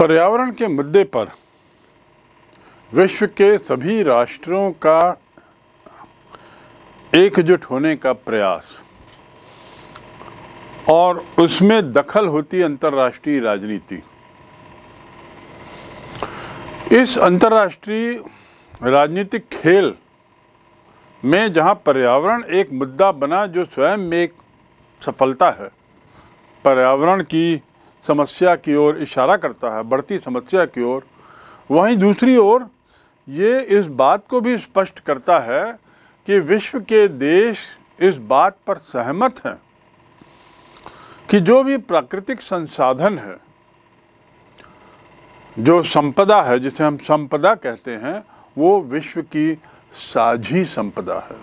पर्यावरण के मुद्दे पर विश्व के सभी राष्ट्रों का एकजुट होने का प्रयास और उसमें दखल होती अंतर्राष्ट्रीय राजनीति इस अंतर्राष्ट्रीय राजनीतिक खेल में जहां पर्यावरण एक मुद्दा बना जो स्वयं में एक सफलता है पर्यावरण की समस्या की ओर इशारा करता है बढ़ती समस्या की ओर वहीं दूसरी ओर ये इस बात को भी स्पष्ट करता है कि विश्व के देश इस बात पर सहमत हैं कि जो भी प्राकृतिक संसाधन है जो संपदा है जिसे हम संपदा कहते हैं वो विश्व की साझी संपदा है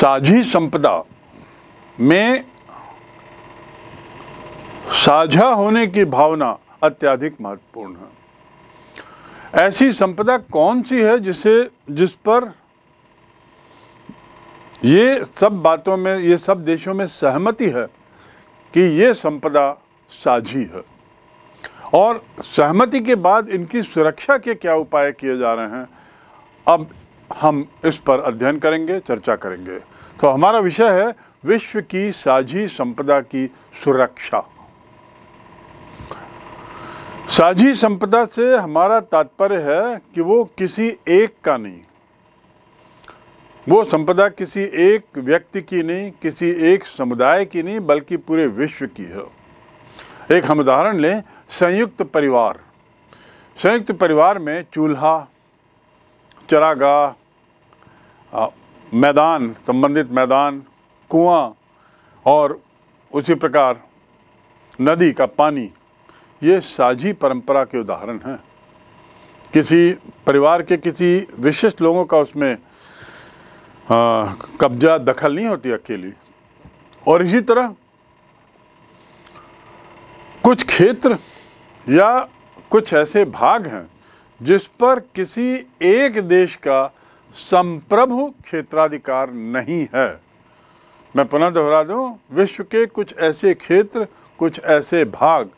साझी संपदा में साझा होने की भावना अत्यधिक महत्वपूर्ण है ऐसी संपदा कौन सी है जिसे जिस पर ये सब बातों में ये सब देशों में सहमति है कि ये संपदा साझी है और सहमति के बाद इनकी सुरक्षा के क्या उपाय किए जा रहे हैं अब हम इस पर अध्ययन करेंगे चर्चा करेंगे तो हमारा विषय है विश्व की साझी संपदा की सुरक्षा साझी संपदा से हमारा तात्पर्य है कि वो किसी एक का नहीं वो संपदा किसी एक व्यक्ति की नहीं किसी एक समुदाय की नहीं बल्कि पूरे विश्व की है एक हम उदाहरण लें संयुक्त परिवार संयुक्त परिवार में चूल्हा चरागाह मैदान संबंधित मैदान कुआं और उसी प्रकार नदी का पानी ये साझी परंपरा के उदाहरण हैं किसी परिवार के किसी विशिष्ट लोगों का उसमें कब्जा दखल नहीं होती अकेली और इसी तरह कुछ क्षेत्र या कुछ ऐसे भाग हैं जिस पर किसी एक देश का संप्रभु क्षेत्राधिकार नहीं है मैं पुनः दोहरा दूं विश्व के कुछ ऐसे क्षेत्र कुछ ऐसे भाग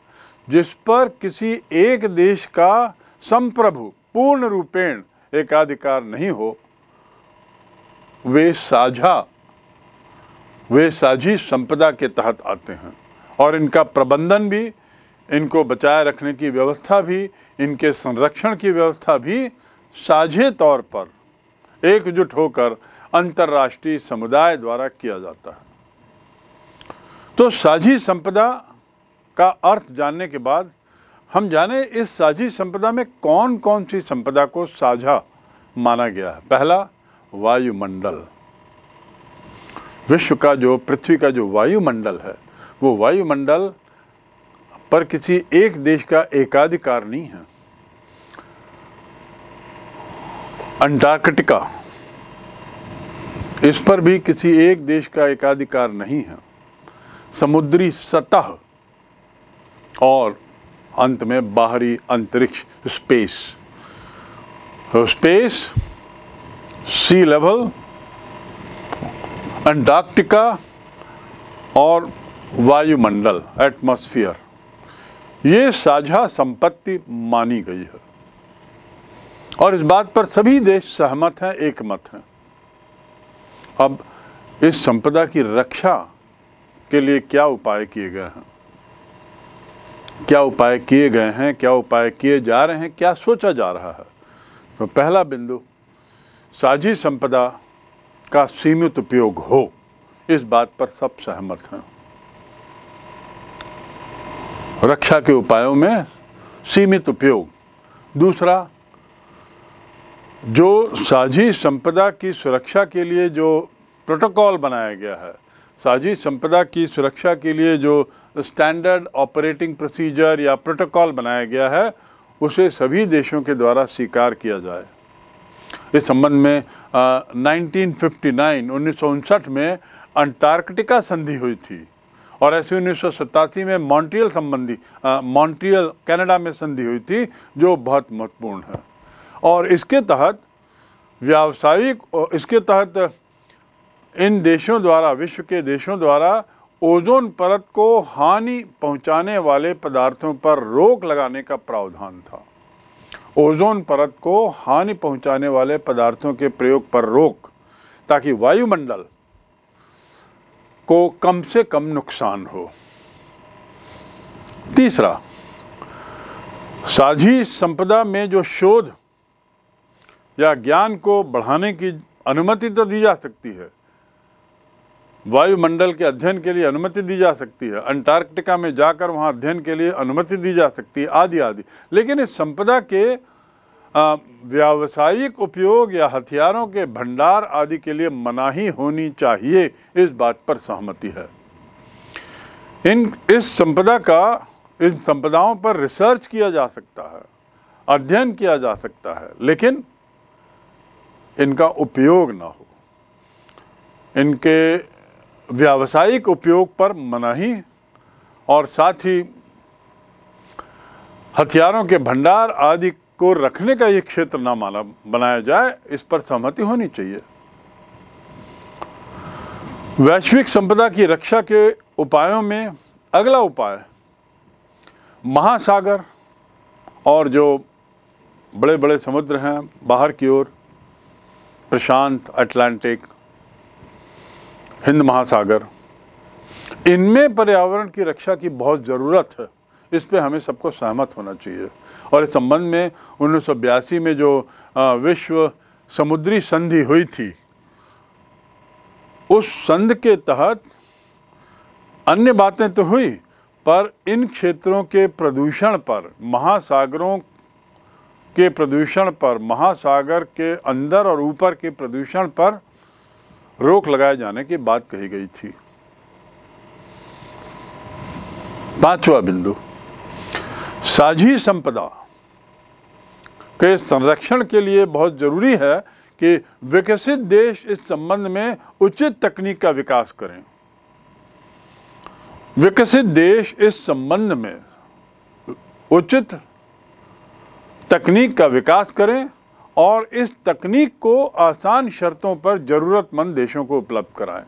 जिस पर किसी एक देश का संप्रभु पूर्ण रूपेण एकाधिकार नहीं हो वे साझा वे साझी संपदा के तहत आते हैं और इनका प्रबंधन भी इनको बचाए रखने की व्यवस्था भी इनके संरक्षण की व्यवस्था भी साझे तौर पर एकजुट होकर अंतर्राष्ट्रीय समुदाय द्वारा किया जाता है तो साझी संपदा का अर्थ जानने के बाद हम जाने इस साझी संपदा में कौन कौन सी संपदा को साझा माना गया है पहला वायुमंडल विश्व का जो पृथ्वी का जो वायुमंडल है वो वायुमंडल पर किसी एक देश का एकाधिकार नहीं है अंटार्कटिका इस पर भी किसी एक देश का एकाधिकार नहीं है समुद्री सतह और अंत में बाहरी अंतरिक्ष स्पेस तो स्पेस सी लेवल अंटार्कटिका और वायुमंडल एटमॉस्फेयर ये साझा संपत्ति मानी गई है और इस बात पर सभी देश सहमत हैं एकमत हैं अब इस संपदा की रक्षा के लिए क्या उपाय किए गए हैं क्या उपाय किए गए हैं क्या उपाय किए जा रहे हैं क्या सोचा जा रहा है तो पहला बिंदु साझी संपदा का सीमित उपयोग हो इस बात पर सब सहमत हैं रक्षा के उपायों में सीमित उपयोग दूसरा जो साझी संपदा की सुरक्षा के लिए जो प्रोटोकॉल बनाया गया है साझी संपदा की सुरक्षा के लिए जो स्टैंडर्ड ऑपरेटिंग प्रोसीजर या प्रोटोकॉल बनाया गया है उसे सभी देशों के द्वारा स्वीकार किया जाए इस संबंध में आ, 1959 उन्नीस में अंटार्कटिका संधि हुई थी और ऐसे उन्नीस में मॉन्ट्रियल संबंधी मॉन्ट्रियल कनाडा में संधि हुई थी जो बहुत महत्वपूर्ण है और इसके तहत व्यावसायिक इसके तहत इन देशों द्वारा विश्व के देशों द्वारा ओजोन परत को हानि पहुंचाने वाले पदार्थों पर रोक लगाने का प्रावधान था ओजोन परत को हानि पहुंचाने वाले पदार्थों के प्रयोग पर रोक ताकि वायुमंडल को कम से कम नुकसान हो तीसरा साझी संपदा में जो शोध या ज्ञान को बढ़ाने की अनुमति तो दी जा सकती है वायुमंडल के अध्ययन के लिए अनुमति दी जा सकती है अंटार्कटिका में जाकर वहाँ अध्ययन के लिए अनुमति दी जा सकती है आदि आदि लेकिन इस संपदा के व्यावसायिक उपयोग या हथियारों के भंडार आदि के लिए मनाही होनी चाहिए इस बात पर सहमति है इन इस संपदा का इन संपदाओं पर रिसर्च किया जा सकता है अध्ययन किया जा सकता है लेकिन इनका उपयोग ना हो इनके व्यावसायिक उपयोग पर मनाही और साथ ही हथियारों के भंडार आदि को रखने का ये क्षेत्र ना माना बनाया जाए इस पर सहमति होनी चाहिए वैश्विक संपदा की रक्षा के उपायों में अगला उपाय महासागर और जो बड़े बड़े समुद्र हैं बाहर की ओर प्रशांत अटलांटिक हिंद महासागर इनमें पर्यावरण की रक्षा की बहुत ज़रूरत है इस पे हमें सबको सहमत होना चाहिए और इस संबंध में उन्नीस में जो विश्व समुद्री संधि हुई थी उस संध के तहत अन्य बातें तो हुई पर इन क्षेत्रों के प्रदूषण पर महासागरों के प्रदूषण पर महासागर के अंदर और ऊपर के प्रदूषण पर रोक लगाए जाने की बात कही गई थी पांचवा बिंदु साझी संपदा के संरक्षण के लिए बहुत ज़रूरी है कि विकसित देश इस संबंध में उचित तकनीक का विकास करें विकसित देश इस संबंध में उचित तकनीक का विकास करें और इस तकनीक को आसान शर्तों पर ज़रूरतमंद देशों को उपलब्ध कराएं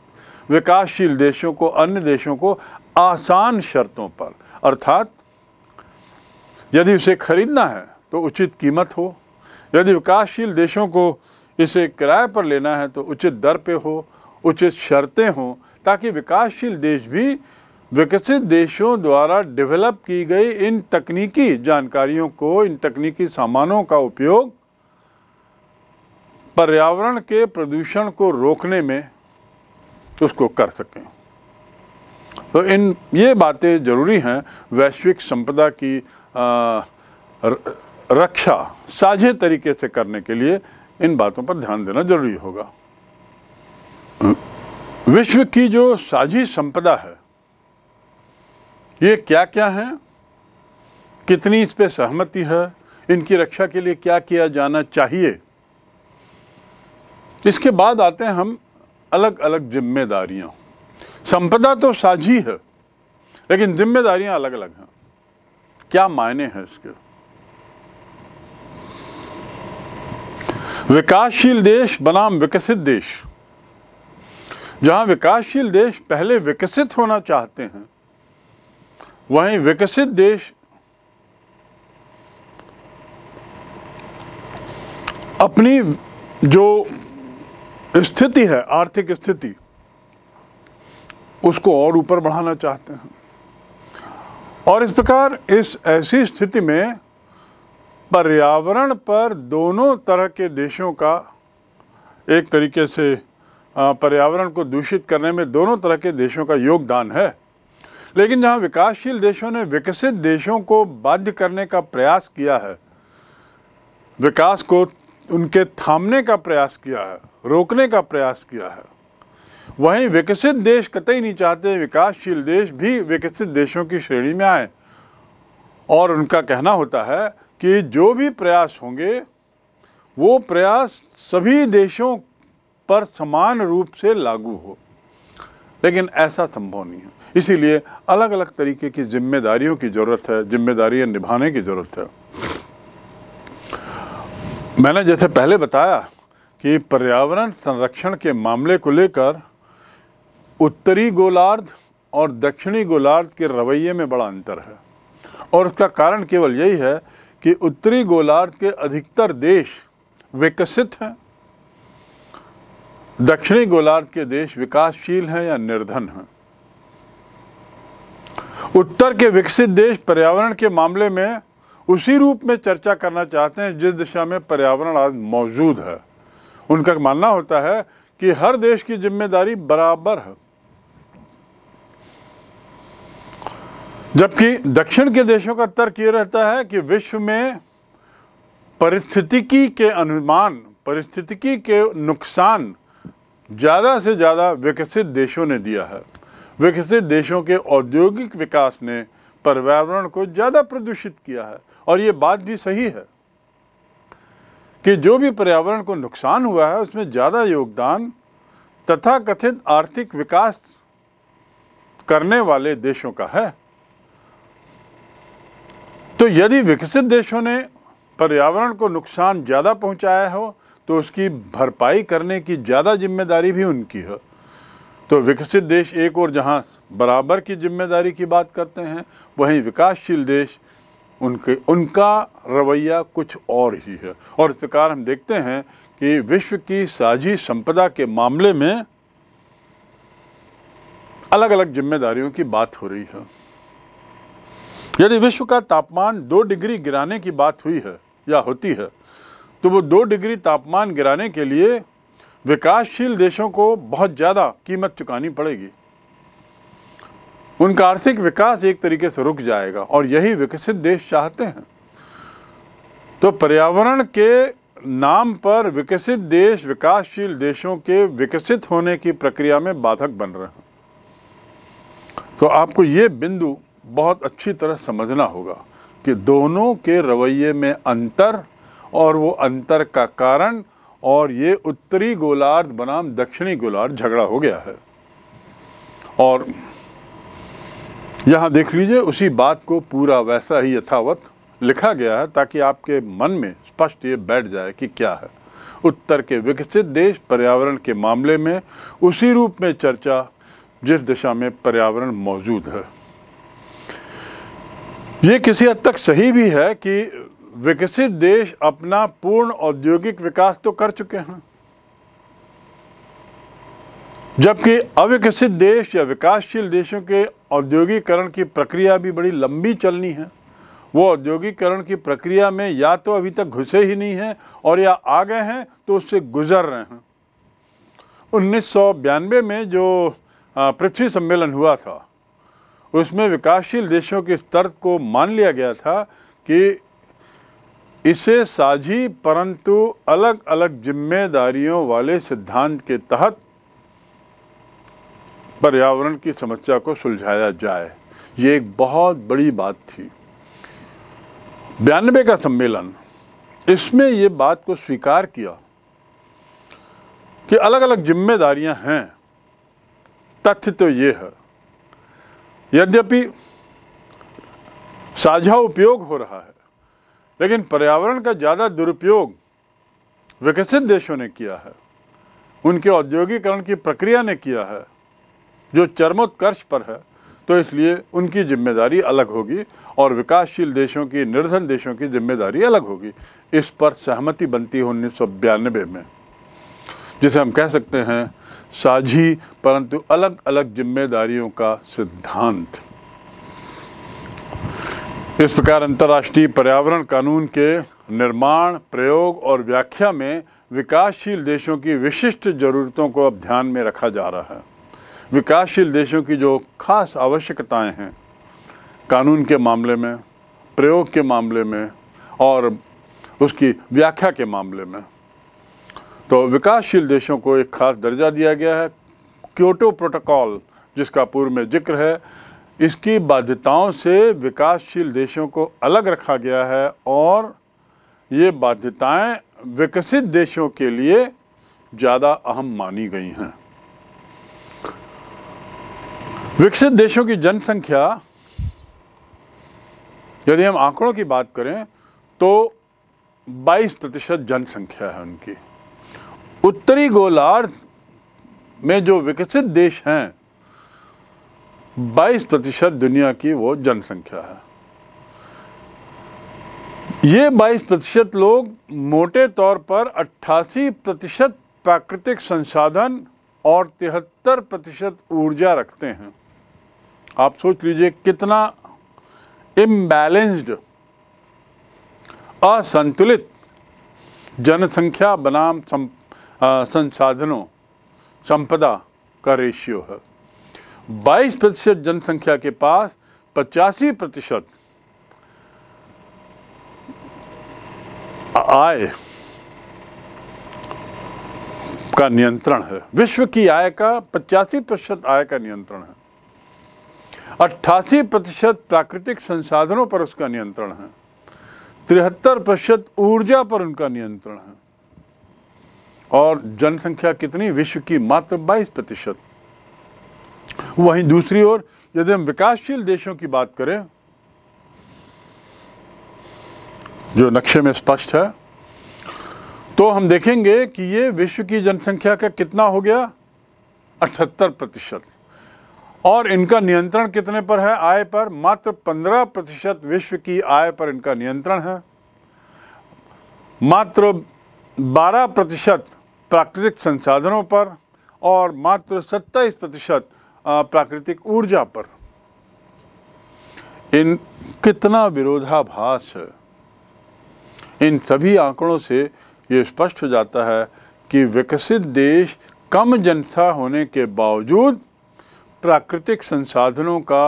विकासशील देशों को अन्य देशों को आसान शर्तों पर अर्थात यदि उसे खरीदना है तो उचित कीमत हो यदि विकासशील देशों को इसे किराए पर लेना है तो उचित दर पे हो उचित शर्तें हों ताकि विकासशील देश भी विकसित देशों द्वारा डेवलप की गई इन तकनीकी जानकारियों को इन तकनीकी सामानों का उपयोग पर्यावरण के प्रदूषण को रोकने में उसको कर सकें तो इन ये बातें ज़रूरी हैं वैश्विक संपदा की आ, रक्षा साझे तरीके से करने के लिए इन बातों पर ध्यान देना जरूरी होगा विश्व की जो साझी संपदा है ये क्या क्या है कितनी इस पर सहमति है इनकी रक्षा के लिए क्या किया जाना चाहिए इसके बाद आते हैं हम अलग अलग जिम्मेदारियाँ संपदा तो साझी है लेकिन जिम्मेदारियाँ अलग अलग हैं क्या मायने हैं इसके विकासशील देश बनाम विकसित देश जहां विकासशील देश पहले विकसित होना चाहते हैं वहीं विकसित देश अपनी जो स्थिति है आर्थिक स्थिति उसको और ऊपर बढ़ाना चाहते हैं और इस प्रकार इस ऐसी स्थिति में पर्यावरण पर दोनों तरह के देशों का एक तरीके से पर्यावरण को दूषित करने में दोनों तरह के देशों का योगदान है लेकिन जहाँ विकासशील देशों ने विकसित देशों को बाध्य करने का प्रयास किया है विकास को उनके थामने का प्रयास किया है रोकने का प्रयास किया है वहीं विकसित देश कतई नहीं चाहते विकासशील देश भी विकसित देशों की श्रेणी में आए और उनका कहना होता है कि जो भी प्रयास होंगे वो प्रयास सभी देशों पर समान रूप से लागू हो लेकिन ऐसा संभव नहीं है इसीलिए अलग अलग तरीके की जिम्मेदारियों की ज़रूरत है जिम्मेदारियां निभाने की ज़रूरत है मैंने जैसे पहले बताया कि पर्यावरण संरक्षण के मामले को लेकर उत्तरी गोलार्ध और दक्षिणी गोलार्ध के रवैये में बड़ा अंतर है और उसका कारण केवल यही है कि उत्तरी गोलार्ध के अधिकतर देश विकसित हैं दक्षिणी गोलार्ध के देश विकासशील हैं या निर्धन हैं उत्तर के विकसित देश पर्यावरण के मामले में उसी रूप में चर्चा करना चाहते हैं जिस दिशा में पर्यावरण आज मौजूद है उनका मानना होता है कि हर देश की जिम्मेदारी बराबर है जबकि दक्षिण के देशों का तर्क ये रहता है कि विश्व में परिस्थितिकी के अनुमान परिस्थितिकी के नुकसान ज़्यादा से ज़्यादा विकसित देशों ने दिया है विकसित देशों के औद्योगिक विकास ने पर्यावरण को ज़्यादा प्रदूषित किया है और ये बात भी सही है कि जो भी पर्यावरण को नुकसान हुआ है उसमें ज़्यादा योगदान तथा कथित आर्थिक विकास करने वाले देशों का है तो यदि विकसित देशों ने पर्यावरण को नुकसान ज़्यादा पहुंचाया हो तो उसकी भरपाई करने की ज़्यादा जिम्मेदारी भी उनकी है तो विकसित देश एक और जहां बराबर की जिम्मेदारी की बात करते हैं वहीं विकासशील देश उनके उनका रवैया कुछ और ही है और इस प्रकार हम देखते हैं कि विश्व की साझी संपदा के मामले में अलग अलग जिम्मेदारियों की बात हो रही है यदि विश्व का तापमान दो डिग्री गिराने की बात हुई है या होती है तो वो दो डिग्री तापमान गिराने के लिए विकासशील देशों को बहुत ज़्यादा कीमत चुकानी पड़ेगी उनका आर्थिक विकास एक तरीके से रुक जाएगा और यही विकसित देश चाहते हैं तो पर्यावरण के नाम पर विकसित देश विकासशील देशों के विकसित होने की प्रक्रिया में बाधक बन रहे हैं तो आपको ये बिंदु बहुत अच्छी तरह समझना होगा कि दोनों के रवैये में अंतर और वो अंतर का कारण और ये उत्तरी गोलार्ध बनाम दक्षिणी गोलार्ध झगड़ा हो गया है और यहाँ देख लीजिए उसी बात को पूरा वैसा ही यथावत लिखा गया है ताकि आपके मन में स्पष्ट ये बैठ जाए कि क्या है उत्तर के विकसित देश पर्यावरण के मामले में उसी रूप में चर्चा जिस दिशा में पर्यावरण मौजूद है ये किसी हद तक सही भी है कि विकसित देश अपना पूर्ण औद्योगिक विकास तो कर चुके हैं जबकि अविकसित देश या विकासशील देशों के औद्योगिकरण की प्रक्रिया भी बड़ी लंबी चलनी है वो औद्योगिकरण की प्रक्रिया में या तो अभी तक घुसे ही नहीं हैं और या आ गए हैं तो उससे गुजर रहे हैं उन्नीस में जो पृथ्वी सम्मेलन हुआ था उसमें विकासशील देशों के स्तर को मान लिया गया था कि इसे साझी परंतु अलग अलग जिम्मेदारियों वाले सिद्धांत के तहत पर्यावरण की समस्या को सुलझाया जाए ये एक बहुत बड़ी बात थी बयानबे का सम्मेलन इसमें ये बात को स्वीकार किया कि अलग अलग जिम्मेदारियां हैं तथ्य तो ये है यद्यपि साझा उपयोग हो रहा है लेकिन पर्यावरण का ज़्यादा दुरुपयोग विकसित देशों ने किया है उनके औद्योगिकरण की प्रक्रिया ने किया है जो चरमोत्कर्ष पर है तो इसलिए उनकी जिम्मेदारी अलग होगी और विकासशील देशों की निर्धन देशों की जिम्मेदारी अलग होगी इस पर सहमति बनती है उन्नीस में जिसे हम कह सकते हैं साझी परंतु अलग अलग जिम्मेदारियों का सिद्धांत इस प्रकार अंतर्राष्ट्रीय पर्यावरण कानून के निर्माण प्रयोग और व्याख्या में विकासशील देशों की विशिष्ट ज़रूरतों को अब ध्यान में रखा जा रहा है विकासशील देशों की जो खास आवश्यकताएं हैं कानून के मामले में प्रयोग के मामले में और उसकी व्याख्या के मामले में तो विकासशील देशों को एक खास दर्जा दिया गया है क्योटो प्रोटोकॉल जिसका पूर्व में जिक्र है इसकी बाध्यताओं से विकासशील देशों को अलग रखा गया है और ये बाध्यताएं विकसित देशों के लिए ज़्यादा अहम मानी गई हैं विकसित देशों की जनसंख्या यदि हम आंकड़ों की बात करें तो 22 प्रतिशत जनसंख्या है उनकी उत्तरी गोलार्ध में जो विकसित देश हैं 22 प्रतिशत दुनिया की वो जनसंख्या है ये 22 प्रतिशत लोग मोटे तौर पर 88 प्रतिशत प्राकृतिक संसाधन और तिहत्तर प्रतिशत ऊर्जा रखते हैं आप सोच लीजिए कितना इम्बैलेंस्ड असंतुलित जनसंख्या बनाम सं, आ, संसाधनों संपदा का रेशियो है 22 प्रतिशत जनसंख्या के पास पचासी प्रतिशत आय का नियंत्रण है विश्व की आय का पचासी प्रतिशत आय का नियंत्रण है अट्ठासी प्रतिशत प्राकृतिक संसाधनों पर उसका नियंत्रण है तिहत्तर प्रतिशत ऊर्जा पर उनका नियंत्रण है और जनसंख्या कितनी विश्व की मात्र 22 प्रतिशत वहीं दूसरी ओर यदि हम विकासशील देशों की बात करें जो नक्शे में स्पष्ट है तो हम देखेंगे कि ये विश्व की जनसंख्या का कितना हो गया अठहत्तर प्रतिशत और इनका नियंत्रण कितने पर है आय पर मात्र 15 प्रतिशत विश्व की आय पर इनका नियंत्रण है मात्र 12 प्रतिशत प्राकृतिक संसाधनों पर और मात्र 27 प्रतिशत प्राकृतिक ऊर्जा पर इन कितना विरोधाभास है इन सभी आंकड़ों से ये स्पष्ट हो जाता है कि विकसित देश कम जनसंख्या होने के बावजूद प्राकृतिक संसाधनों का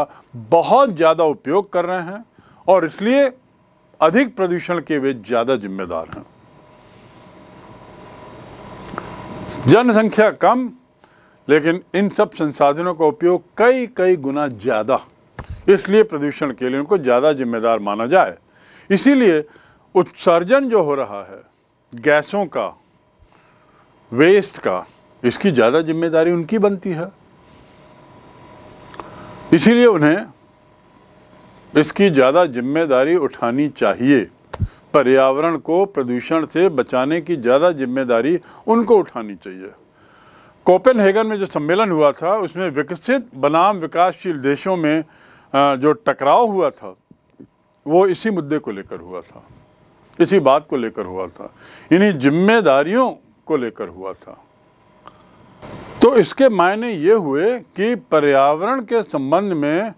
बहुत ज़्यादा उपयोग कर रहे हैं और इसलिए अधिक प्रदूषण के वे ज़्यादा जिम्मेदार हैं जनसंख्या कम लेकिन इन सब संसाधनों का उपयोग कई कई गुना ज़्यादा इसलिए प्रदूषण के लिए उनको ज़्यादा जिम्मेदार माना जाए इसीलिए उत्सर्जन जो हो रहा है गैसों का वेस्ट का इसकी ज़्यादा जिम्मेदारी उनकी बनती है इसीलिए उन्हें इसकी ज़्यादा जिम्मेदारी उठानी चाहिए पर्यावरण को प्रदूषण से बचाने की ज़्यादा जिम्मेदारी उनको उठानी चाहिए कोपेनहेगन में जो सम्मेलन हुआ था उसमें विकसित बनाम विकासशील देशों में जो टकराव हुआ था वो इसी मुद्दे को लेकर हुआ था इसी बात को लेकर हुआ था इन्हीं जिम्मेदारियों को लेकर हुआ था तो इसके मायने ये हुए कि पर्यावरण के संबंध में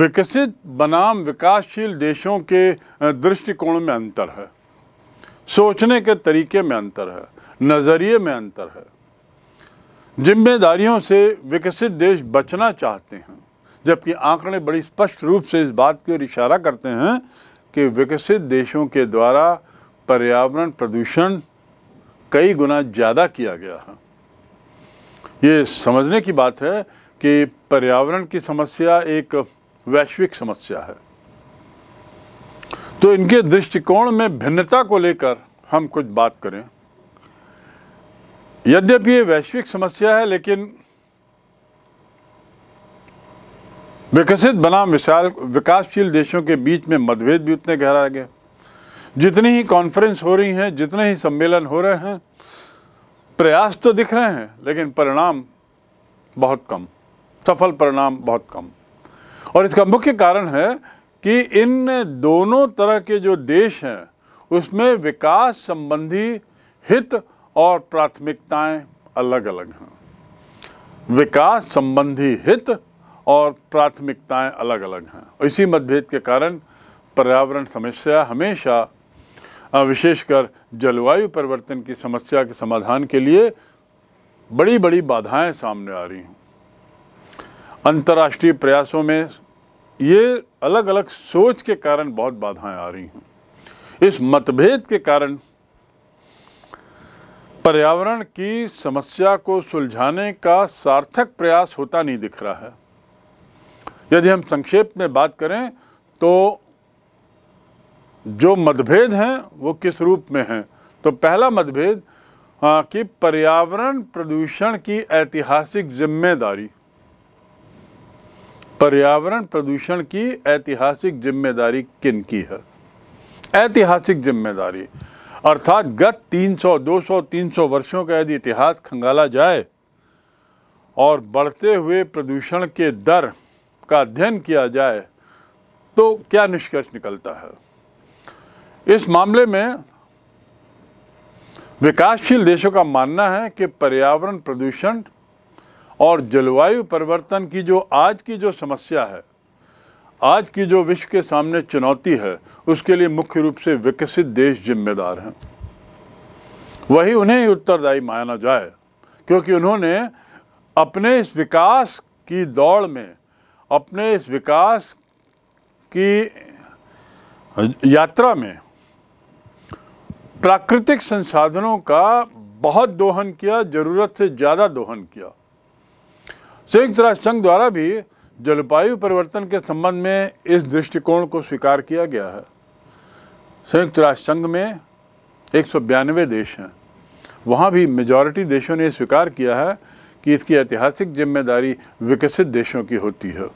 विकसित बनाम विकासशील देशों के दृष्टिकोण में अंतर है सोचने के तरीके में अंतर है नज़रिए में अंतर है जिम्मेदारियों से विकसित देश बचना चाहते हैं जबकि आंकड़े बड़ी स्पष्ट रूप से इस बात की ओर इशारा करते हैं कि विकसित देशों के द्वारा पर्यावरण प्रदूषण कई गुना ज़्यादा किया गया है ये समझने की बात है कि पर्यावरण की समस्या एक वैश्विक समस्या है तो इनके दृष्टिकोण में भिन्नता को लेकर हम कुछ बात करें यद्यपि ये वैश्विक समस्या है लेकिन विकसित बनाम विशाल विकासशील देशों के बीच में मतभेद भी उतने गहरा गए जितनी ही कॉन्फ्रेंस हो रही हैं जितने ही सम्मेलन हो रहे हैं प्रयास तो दिख रहे हैं लेकिन परिणाम बहुत कम सफल परिणाम बहुत कम और इसका मुख्य कारण है कि इन दोनों तरह के जो देश हैं उसमें विकास संबंधी हित और प्राथमिकताएं अलग अलग हैं विकास संबंधी हित और प्राथमिकताएं अलग अलग हैं इसी मतभेद के कारण पर्यावरण समस्या हमेशा हाँ, विशेषकर जलवायु परिवर्तन की समस्या के समाधान के लिए बड़ी बड़ी बाधाएं सामने आ रही हैं अंतर्राष्ट्रीय प्रयासों में ये अलग अलग सोच के कारण बहुत बाधाएं आ रही हैं इस मतभेद के कारण पर्यावरण की समस्या को सुलझाने का सार्थक प्रयास होता नहीं दिख रहा है यदि हम संक्षेप में बात करें तो जो मतभेद हैं वो किस रूप में हैं तो पहला मतभेद हाँ, कि पर्यावरण प्रदूषण की ऐतिहासिक जिम्मेदारी पर्यावरण प्रदूषण की ऐतिहासिक जिम्मेदारी किन की है ऐतिहासिक जिम्मेदारी अर्थात गत 300, 200, 300 वर्षों का यदि इतिहास खंगाला जाए और बढ़ते हुए प्रदूषण के दर का अध्ययन किया जाए तो क्या निष्कर्ष निकलता है इस मामले में विकासशील देशों का मानना है कि पर्यावरण प्रदूषण और जलवायु परिवर्तन की जो आज की जो समस्या है आज की जो विश्व के सामने चुनौती है उसके लिए मुख्य रूप से विकसित देश जिम्मेदार हैं वही उन्हें उत्तरदायी माना जाए क्योंकि उन्होंने अपने इस विकास की दौड़ में अपने इस विकास की यात्रा में प्राकृतिक संसाधनों का बहुत दोहन किया ज़रूरत से ज़्यादा दोहन किया संयुक्त राष्ट्र संघ द्वारा भी जलवायु परिवर्तन के संबंध में इस दृष्टिकोण को स्वीकार किया गया है संयुक्त राष्ट्र संघ में एक देश हैं वहाँ भी मेजॉरिटी देशों ने स्वीकार किया है कि इसकी ऐतिहासिक जिम्मेदारी विकसित देशों की होती है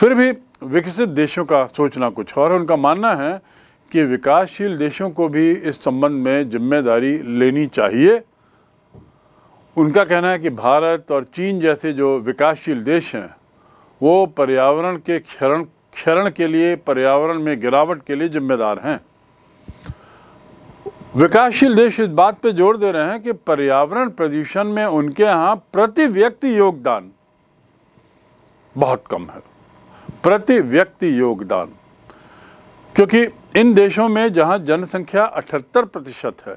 फिर भी विकसित देशों का सोचना कुछ और उनका मानना है कि विकासशील देशों को भी इस संबंध में जिम्मेदारी लेनी चाहिए उनका कहना है कि भारत और चीन जैसे जो विकासशील देश हैं वो पर्यावरण के क्षरण क्षरण के लिए पर्यावरण में गिरावट के लिए जिम्मेदार हैं विकासशील देश इस बात पर जोर दे रहे हैं कि पर्यावरण प्रदूषण में उनके यहाँ प्रति व्यक्ति योगदान बहुत कम है प्रति व्यक्ति योगदान क्योंकि इन देशों में जहां जनसंख्या अठहत्तर प्रतिशत है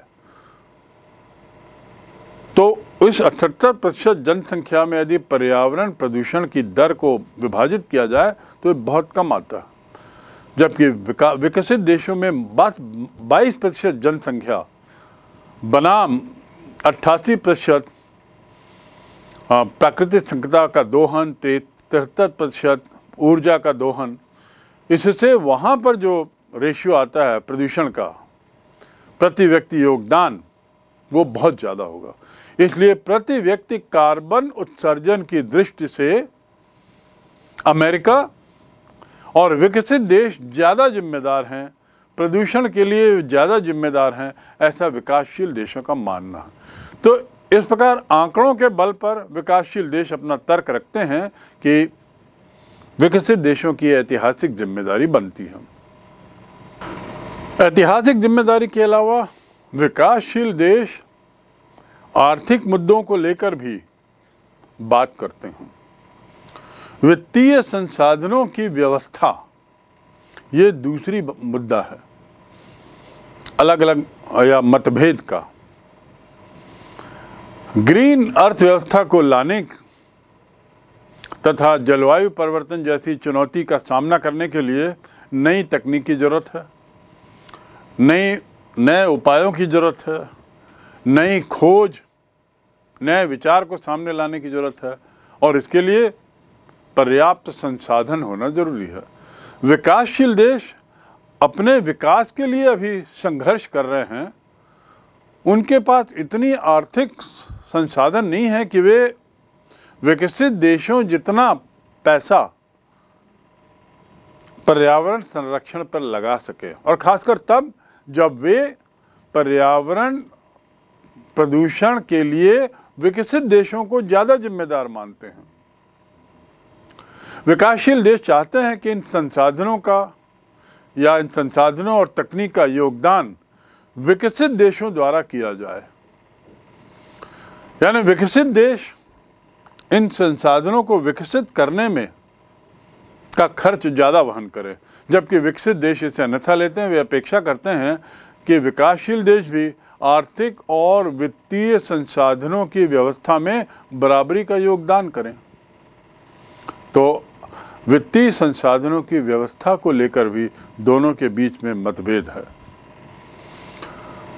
तो इस अठहत्तर प्रतिशत जनसंख्या में यदि पर्यावरण प्रदूषण की दर को विभाजित किया जाए तो ये बहुत कम आता है जबकि विकसित देशों में बस बाईस प्रतिशत जनसंख्या बनाम अट्ठासी प्रतिशत प्राकृतिक संकता का दोहन तिहत्तर प्रतिशत ऊर्जा का दोहन इससे वहाँ पर जो रेशियो आता है प्रदूषण का प्रति व्यक्ति योगदान वो बहुत ज़्यादा होगा इसलिए प्रति व्यक्ति कार्बन उत्सर्जन की दृष्टि से अमेरिका और विकसित देश ज़्यादा जिम्मेदार हैं प्रदूषण के लिए ज़्यादा जिम्मेदार हैं ऐसा विकासशील देशों का मानना तो इस प्रकार आंकड़ों के बल पर विकासशील देश अपना तर्क रखते हैं कि विकसित देशों की ऐतिहासिक जिम्मेदारी बनती है ऐतिहासिक जिम्मेदारी के अलावा विकासशील देश आर्थिक मुद्दों को लेकर भी बात करते हैं वित्तीय संसाधनों की व्यवस्था ये दूसरी मुद्दा है अलग अलग या मतभेद का ग्रीन अर्थव्यवस्था को लाने तथा जलवायु परिवर्तन जैसी चुनौती का सामना करने के लिए नई तकनीक की ज़रूरत है नई नए उपायों की ज़रूरत है नई खोज नए विचार को सामने लाने की ज़रूरत है और इसके लिए पर्याप्त संसाधन होना ज़रूरी है विकासशील देश अपने विकास के लिए अभी संघर्ष कर रहे हैं उनके पास इतनी आर्थिक संसाधन नहीं है कि वे विकसित देशों जितना पैसा पर्यावरण संरक्षण पर लगा सके और खासकर तब जब वे पर्यावरण प्रदूषण के लिए विकसित देशों को ज़्यादा जिम्मेदार मानते हैं विकासशील देश चाहते हैं कि इन संसाधनों का या इन संसाधनों और तकनीक का योगदान विकसित देशों द्वारा किया जाए यानी विकसित देश इन संसाधनों को विकसित करने में का खर्च ज़्यादा वहन करें जबकि विकसित देश इसे अन्यथा लेते हैं वे अपेक्षा करते हैं कि विकासशील देश भी आर्थिक और वित्तीय संसाधनों की व्यवस्था में बराबरी का योगदान करें तो वित्तीय संसाधनों की व्यवस्था को लेकर भी दोनों के बीच में मतभेद है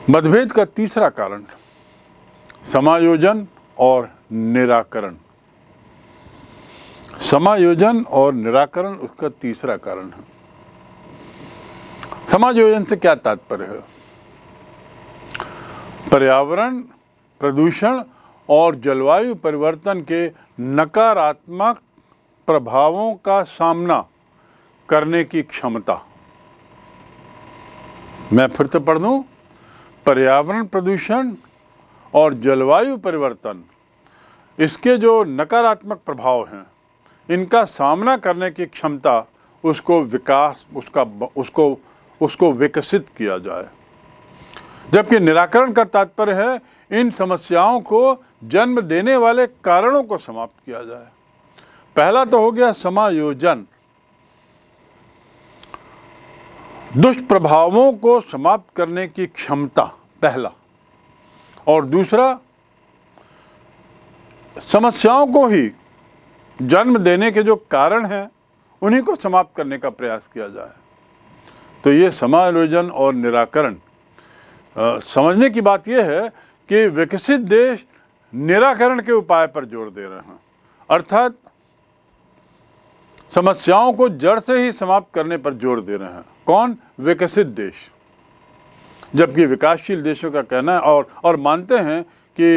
मतभेद का तीसरा कारण समायोजन और निराकरण समायोजन और निराकरण उसका तीसरा कारण है समायोजन से क्या तात्पर्य है पर्यावरण प्रदूषण और जलवायु परिवर्तन के नकारात्मक प्रभावों का सामना करने की क्षमता मैं फिर से पढ़ दूं पर्यावरण प्रदूषण और जलवायु परिवर्तन इसके जो नकारात्मक प्रभाव हैं इनका सामना करने की क्षमता उसको विकास उसका उसको उसको विकसित किया जाए जबकि निराकरण का तात्पर्य है इन समस्याओं को जन्म देने वाले कारणों को समाप्त किया जाए पहला तो हो गया समायोजन दुष्प्रभावों को समाप्त करने की क्षमता पहला और दूसरा समस्याओं को ही जन्म देने के जो कारण हैं उन्हीं को समाप्त करने का प्रयास किया जाए तो ये समायोजन और निराकरण समझने की बात यह है कि विकसित देश निराकरण के उपाय पर जोर दे रहे हैं अर्थात समस्याओं को जड़ से ही समाप्त करने पर जोर दे रहे हैं कौन विकसित देश जबकि विकासशील देशों का कहना है और और मानते हैं कि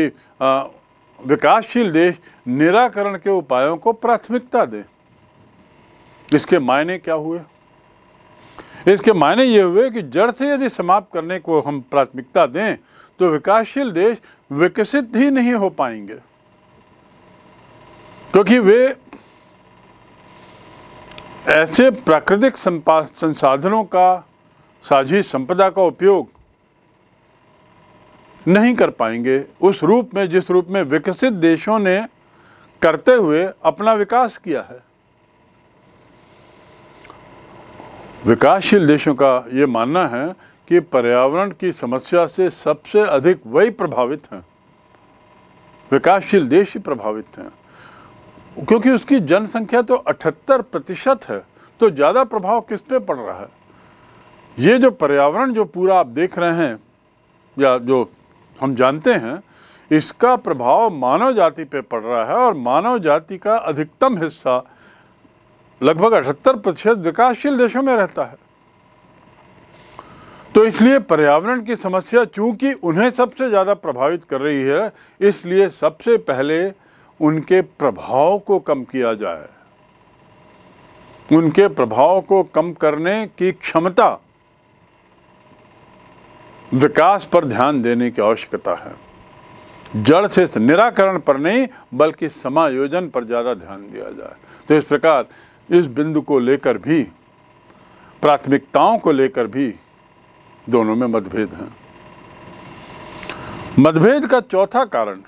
विकासशील देश निराकरण के उपायों को प्राथमिकता दें इसके मायने क्या हुए इसके मायने ये हुए कि जड़ से यदि समाप्त करने को हम प्राथमिकता दें तो विकासशील देश विकसित ही नहीं हो पाएंगे क्योंकि वे ऐसे प्राकृतिक संसाधनों का साझी संपदा का उपयोग नहीं कर पाएंगे उस रूप में जिस रूप में विकसित देशों ने करते हुए अपना विकास किया है विकासशील देशों का ये मानना है कि पर्यावरण की समस्या से सबसे अधिक वही प्रभावित हैं विकासशील देश ही प्रभावित हैं क्योंकि उसकी जनसंख्या तो 78 प्रतिशत है तो ज़्यादा प्रभाव किस पे पड़ रहा है ये जो पर्यावरण जो पूरा आप देख रहे हैं या जो हम जानते हैं इसका प्रभाव मानव जाति पे पड़ रहा है और मानव जाति का अधिकतम हिस्सा लगभग अठहत्तर प्रतिशत विकासशील देशों में रहता है तो इसलिए पर्यावरण की समस्या चूंकि उन्हें सबसे ज़्यादा प्रभावित कर रही है इसलिए सबसे पहले उनके प्रभाव को कम किया जाए उनके प्रभाव को कम करने की क्षमता विकास पर ध्यान देने की आवश्यकता है जड़ से निराकरण पर नहीं बल्कि समायोजन पर ज़्यादा ध्यान दिया जाए तो इस प्रकार इस बिंदु को लेकर भी प्राथमिकताओं को लेकर भी दोनों में मतभेद हैं मतभेद का चौथा कारण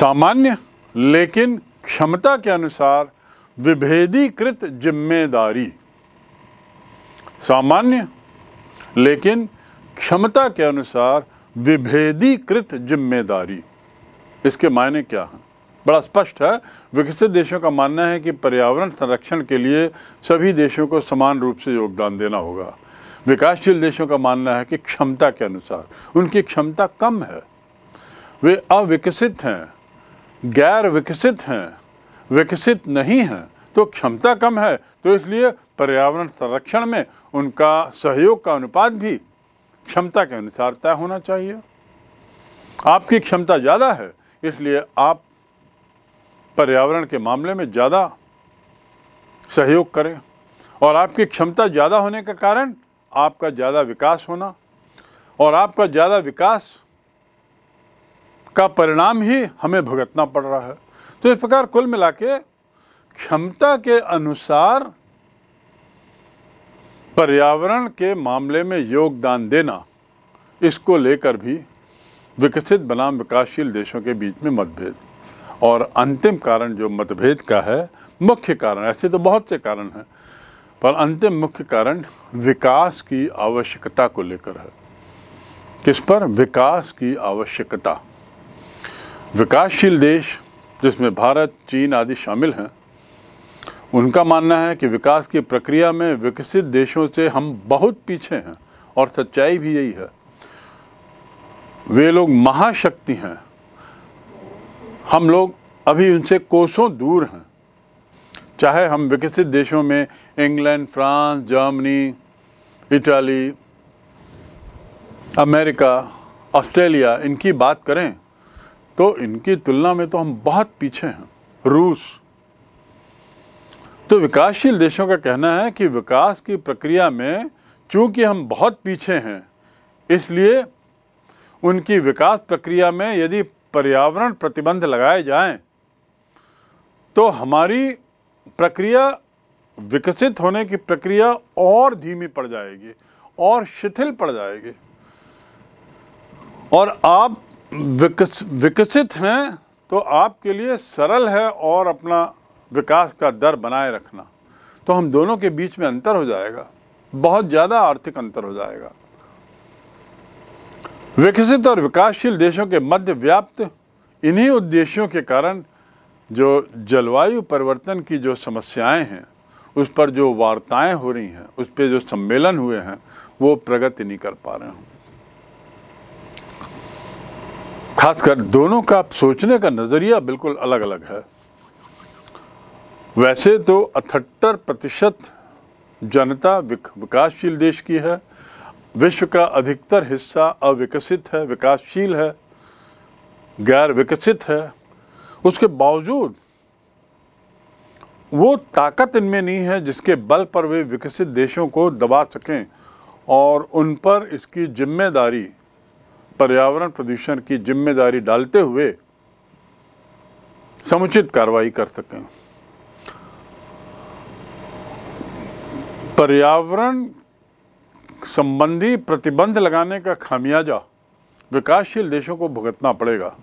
सामान्य लेकिन क्षमता के अनुसार विभेदीकृत जिम्मेदारी सामान्य लेकिन क्षमता के अनुसार विभेदीकृत जिम्मेदारी इसके मायने क्या हैं बड़ा स्पष्ट है विकसित देशों का मानना है कि पर्यावरण संरक्षण के लिए सभी देशों को समान रूप से योगदान देना होगा विकासशील देशों का मानना है कि क्षमता के अनुसार उनकी क्षमता कम है वे अविकसित हैं गैर विकसित हैं विकसित नहीं हैं तो क्षमता कम है तो इसलिए पर्यावरण संरक्षण में उनका सहयोग का अनुपात भी क्षमता के अनुसार तय होना चाहिए आपकी क्षमता ज़्यादा है इसलिए आप पर्यावरण के मामले में ज़्यादा सहयोग करें और आपकी क्षमता ज़्यादा होने के कारण आपका ज़्यादा विकास होना और आपका ज़्यादा विकास का परिणाम ही हमें भुगतना पड़ रहा है तो इस प्रकार कुल मिला के क्षमता के अनुसार पर्यावरण के मामले में योगदान देना इसको लेकर भी विकसित बनाम विकासशील देशों के बीच में मतभेद और अंतिम कारण जो मतभेद का है मुख्य कारण ऐसे तो बहुत से कारण हैं पर अंतिम मुख्य कारण विकास की आवश्यकता को लेकर है किस पर विकास की आवश्यकता विकासशील देश जिसमें भारत चीन आदि शामिल हैं उनका मानना है कि विकास की प्रक्रिया में विकसित देशों से हम बहुत पीछे हैं और सच्चाई भी यही है वे लोग महाशक्ति हैं हम लोग अभी उनसे कोसों दूर हैं चाहे हम विकसित देशों में England France Germany Italy America Australia इनकी बात करें तो इनकी तुलना में तो हम बहुत पीछे हैं रूस तो विकासशील देशों का कहना है कि विकास की प्रक्रिया में चूँकि हम बहुत पीछे हैं इसलिए उनकी विकास प्रक्रिया में यदि पर्यावरण प्रतिबंध लगाए जाएं, तो हमारी प्रक्रिया विकसित होने की प्रक्रिया और धीमी पड़ जाएगी और शिथिल पड़ जाएगी और आप विकस, विकसित हैं तो आपके लिए सरल है और अपना विकास का दर बनाए रखना तो हम दोनों के बीच में अंतर हो जाएगा बहुत ज़्यादा आर्थिक अंतर हो जाएगा विकसित और विकासशील देशों के मध्य व्याप्त इन्हीं उद्देश्यों के कारण जो जलवायु परिवर्तन की जो समस्याएं हैं उस पर जो वार्ताएं हो रही हैं उस पर जो सम्मेलन हुए हैं वो प्रगति नहीं कर पा रहे हूँ खासकर दोनों का सोचने का नज़रिया बिल्कुल अलग अलग है वैसे तो अठहत्तर प्रतिशत जनता विकासशील देश की है विश्व का अधिकतर हिस्सा अविकसित है विकासशील है गैर विकसित है उसके बावजूद वो ताकत इनमें नहीं है जिसके बल पर वे विकसित देशों को दबा सकें और उन पर इसकी जिम्मेदारी पर्यावरण प्रदूषण की जिम्मेदारी डालते हुए समुचित कार्रवाई कर सकें पर्यावरण संबंधी प्रतिबंध लगाने का खामियाजा विकासशील देशों को भुगतना पड़ेगा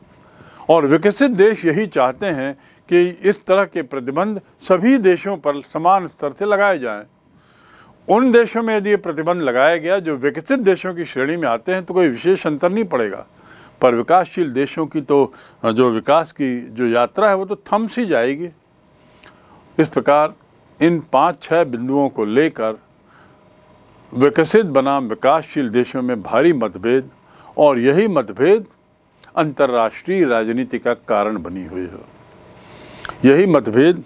और विकसित देश यही चाहते हैं कि इस तरह के प्रतिबंध सभी देशों पर समान स्तर से लगाए जाएं। उन देशों में यदि ये प्रतिबंध लगाया गया जो विकसित देशों की श्रेणी में आते हैं तो कोई विशेष अंतर नहीं पड़ेगा पर विकासशील देशों की तो जो विकास की जो यात्रा है वो तो थम सी जाएगी इस प्रकार इन पाँच छः बिंदुओं को लेकर विकसित बनाम विकासशील देशों में भारी मतभेद और यही मतभेद अंतर्राष्ट्रीय राजनीति का कारण बनी हुई है यही मतभेद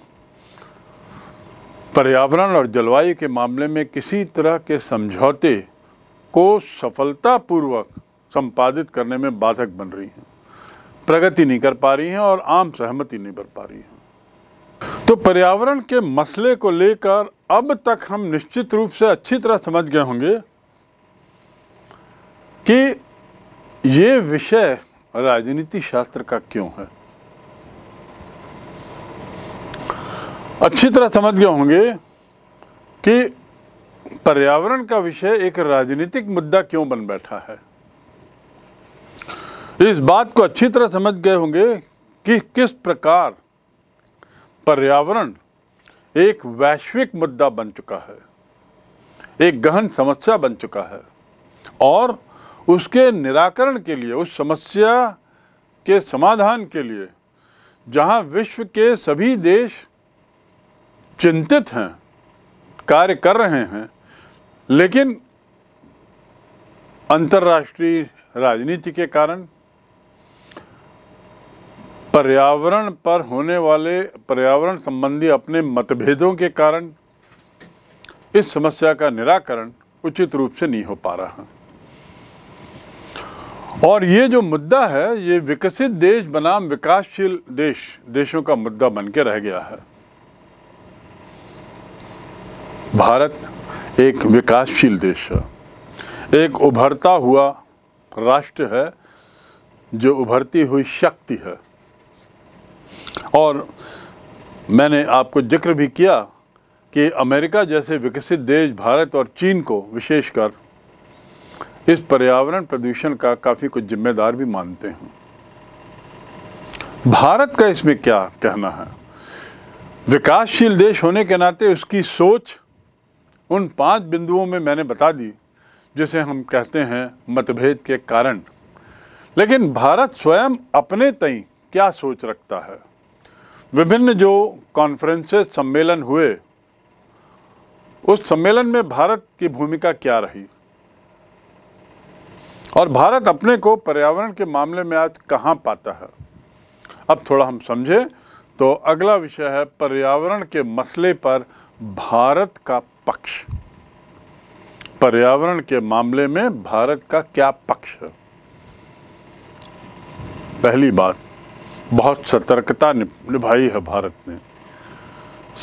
पर्यावरण और जलवायु के मामले में किसी तरह के समझौते को सफलतापूर्वक संपादित करने में बाधक बन रही हैं प्रगति नहीं कर पा रही हैं और आम सहमति नहीं बन पा रही हैं तो पर्यावरण के मसले को लेकर अब तक हम निश्चित रूप से अच्छी तरह समझ गए होंगे कि ये विषय राजनीति शास्त्र का क्यों है अच्छी तरह समझ गए होंगे कि पर्यावरण का विषय एक राजनीतिक मुद्दा क्यों बन बैठा है इस बात को अच्छी तरह समझ गए होंगे कि किस प्रकार पर्यावरण एक वैश्विक मुद्दा बन चुका है एक गहन समस्या बन चुका है और उसके निराकरण के लिए उस समस्या के समाधान के लिए जहां विश्व के सभी देश चिंतित हैं कार्य कर रहे हैं लेकिन अंतर्राष्ट्रीय राजनीति के कारण पर्यावरण पर होने वाले पर्यावरण संबंधी अपने मतभेदों के कारण इस समस्या का निराकरण उचित रूप से नहीं हो पा रहा और ये जो मुद्दा है ये विकसित देश बनाम विकासशील देश देशों का मुद्दा बन के रह गया है भारत एक विकासशील देश है एक उभरता हुआ राष्ट्र है जो उभरती हुई शक्ति है और मैंने आपको जिक्र भी किया कि अमेरिका जैसे विकसित देश भारत और चीन को विशेषकर इस पर्यावरण प्रदूषण का काफ़ी कुछ जिम्मेदार भी मानते हैं भारत का इसमें क्या कहना है विकासशील देश होने के नाते उसकी सोच उन पांच बिंदुओं में मैंने बता दी जिसे हम कहते हैं मतभेद के कारण लेकिन भारत स्वयं अपने तई क्या सोच रखता है विभिन्न जो कॉन्फ्रेंसेस सम्मेलन हुए उस सम्मेलन में भारत की भूमिका क्या रही और भारत अपने को पर्यावरण के मामले में आज कहाँ पाता है अब थोड़ा हम समझे तो अगला विषय है पर्यावरण के मसले पर भारत का पक्ष पर्यावरण के मामले में भारत का क्या पक्ष है पहली बात बहुत सतर्कता निभाई है भारत ने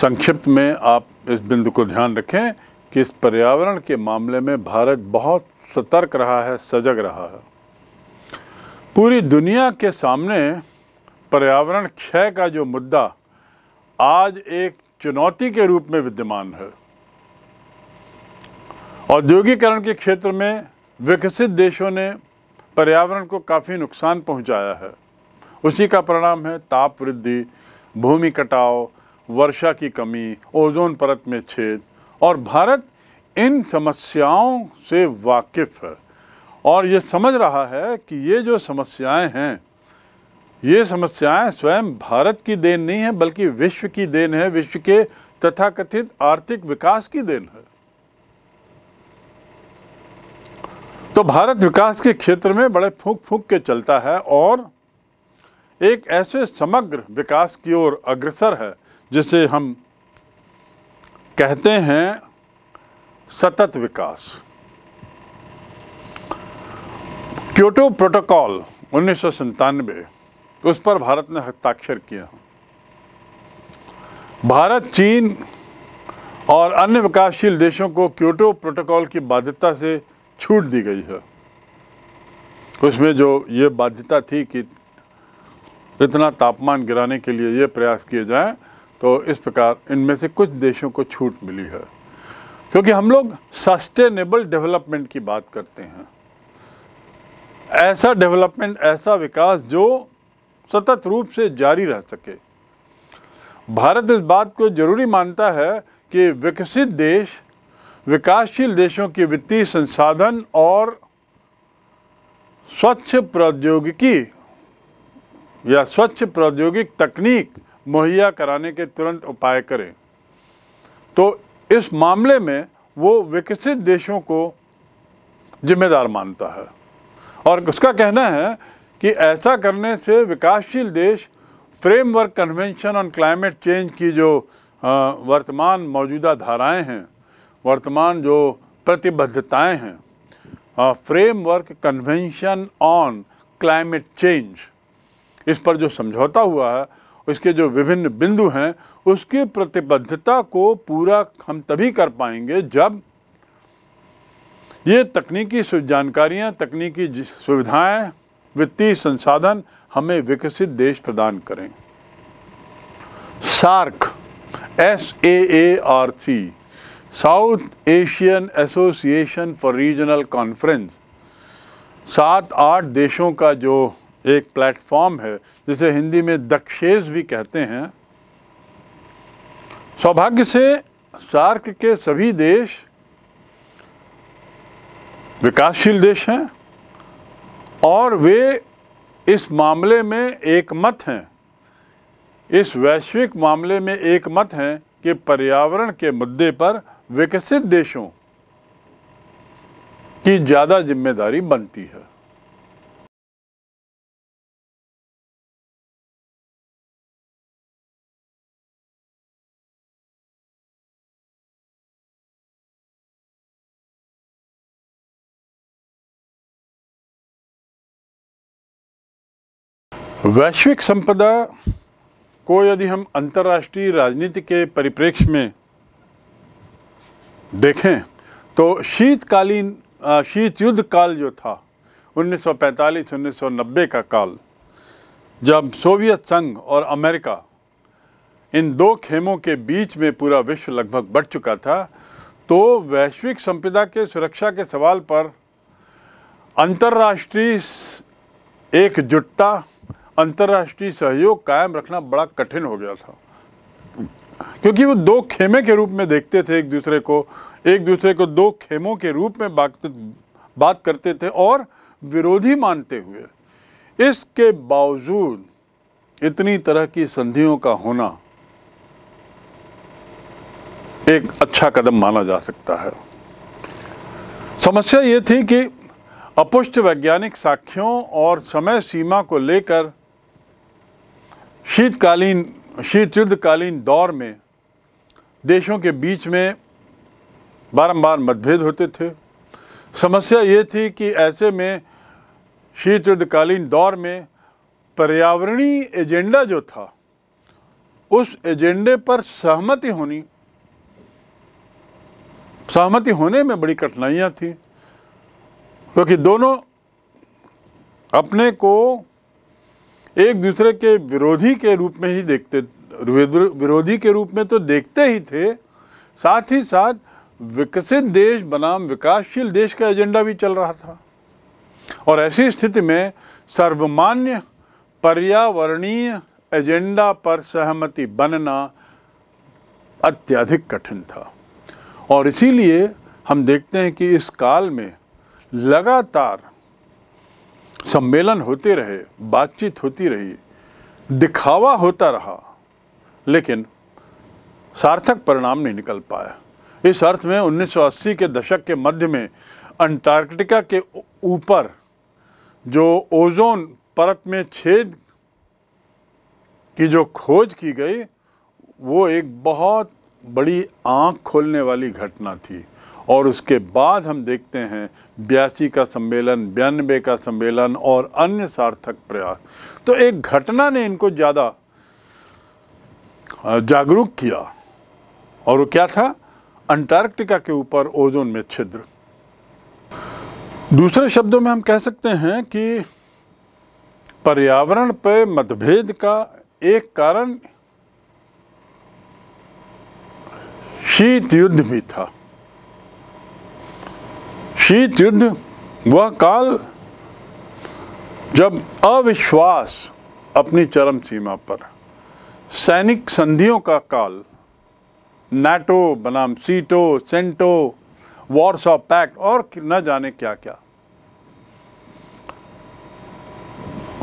संक्षिप्त में आप इस बिंदु को ध्यान रखें कि इस पर्यावरण के मामले में भारत बहुत सतर्क रहा है सजग रहा है पूरी दुनिया के सामने पर्यावरण क्षय का जो मुद्दा आज एक चुनौती के रूप में विद्यमान है औद्योगिकरण के क्षेत्र में विकसित देशों ने पर्यावरण को काफ़ी नुकसान पहुंचाया है उसी का परिणाम है ताप वृद्धि भूमि कटाव वर्षा की कमी ओजोन परत में छेद और भारत इन समस्याओं से वाकिफ़ है और ये समझ रहा है कि ये जो समस्याएं हैं ये समस्याएं स्वयं भारत की देन नहीं है बल्कि विश्व की देन है विश्व के तथाकथित आर्थिक विकास की देन है तो भारत विकास के क्षेत्र में बड़े फूक फूक के चलता है और एक ऐसे समग्र विकास की ओर अग्रसर है जिसे हम कहते हैं सतत विकास क्योटो प्रोटोकॉल उन्नीस उस पर भारत ने हस्ताक्षर किया भारत चीन और अन्य विकासशील देशों को क्योटो प्रोटोकॉल की बाध्यता से छूट दी गई है उसमें जो ये बाध्यता थी कि इतना तापमान गिराने के लिए ये प्रयास किए जाएं तो इस प्रकार इनमें से कुछ देशों को छूट मिली है क्योंकि हम लोग सस्टेनेबल डेवलपमेंट की बात करते हैं ऐसा डेवलपमेंट ऐसा विकास जो सतत रूप से जारी रह सके भारत इस बात को जरूरी मानता है कि विकसित देश विकासशील देशों के वित्तीय संसाधन और स्वच्छ प्रौद्योगिकी या स्वच्छ प्रौद्योगिक तकनीक मुहैया कराने के तुरंत उपाय करें तो इस मामले में वो विकसित देशों को जिम्मेदार मानता है और उसका कहना है कि ऐसा करने से विकासशील देश framework convention on climate change की जो वर्तमान मौजूदा धाराएं हैं वर्तमान जो प्रतिबद्धताएं हैं framework convention on climate change इस पर जो समझौता हुआ है उसके जो विभिन्न बिंदु हैं उसकी प्रतिबद्धता को पूरा हम तभी कर पाएंगे जब ये तकनीकी जानकारियाँ तकनीकी सुविधाएं वित्तीय संसाधन हमें विकसित देश प्रदान करें SAARC S A A R C South Asian Association for Regional Conference सात आठ देशों का जो एक प्लेटफॉर्म है जिसे हिंदी में दक्षेज भी कहते हैं सौभाग्य से सार्क के सभी देश विकासशील देश हैं और वे इस मामले में एकमत हैं इस वैश्विक मामले में एकमत हैं कि पर्यावरण के मुद्दे पर विकसित देशों की ज़्यादा जिम्मेदारी बनती है वैश्विक संपदा को यदि हम अंतर्राष्ट्रीय राजनीति के परिप्रेक्ष्य में देखें तो शीतकालीन शीत युद्ध काल जो था 1945-1990 का काल जब सोवियत संघ और अमेरिका इन दो खेमों के बीच में पूरा विश्व लगभग बढ़ चुका था तो वैश्विक संपदा के सुरक्षा के सवाल पर अंतर्राष्ट्रीय एकजुटता अंतर्राष्ट्रीय सहयोग कायम रखना बड़ा कठिन हो गया था क्योंकि वो दो खेमे के रूप में देखते थे एक दूसरे को एक दूसरे को दो खेमों के रूप में बात बात करते थे और विरोधी मानते हुए इसके बावजूद इतनी तरह की संधियों का होना एक अच्छा कदम माना जा सकता है समस्या ये थी कि अपुष्ट वैज्ञानिक साक्ष्यों और समय सीमा को लेकर शीतकालीन शीत युद्धकालीन दौर में देशों के बीच में बारंबार मतभेद होते थे समस्या ये थी कि ऐसे में शीत युद्धकालीन दौर में पर्यावरणीय एजेंडा जो था उस एजेंडे पर सहमति होनी सहमति होने में बड़ी कठिनाइयाँ थी क्योंकि दोनों अपने को एक दूसरे के विरोधी के रूप में ही देखते विरोधी के रूप में तो देखते ही थे साथ ही साथ विकसित देश बनाम विकासशील देश का एजेंडा भी चल रहा था और ऐसी स्थिति में सर्वमान्य पर्यावरणीय एजेंडा पर सहमति बनना अत्यधिक कठिन था और इसीलिए हम देखते हैं कि इस काल में लगातार सम्मेलन होते रहे बातचीत होती रही दिखावा होता रहा लेकिन सार्थक परिणाम नहीं निकल पाया इस अर्थ में 1980 के दशक के मध्य में अंटार्कटिका के ऊपर जो ओजोन परत में छेद की जो खोज की गई वो एक बहुत बड़ी आँख खोलने वाली घटना थी और उसके बाद हम देखते हैं बयासी का सम्मेलन बयानबे का सम्मेलन और अन्य सार्थक प्रयास तो एक घटना ने इनको ज़्यादा जागरूक किया और वो क्या था अंटार्कटिका के ऊपर ओजोन में छिद्र दूसरे शब्दों में हम कह सकते हैं कि पर्यावरण पर मतभेद का एक कारण शीत युद्ध भी था शीत युद्ध वह काल जब अविश्वास अपनी चरम सीमा पर सैनिक संधियों का काल नाटो बनाम सीटो सेंटो ऑफ पैक्ट और न जाने क्या क्या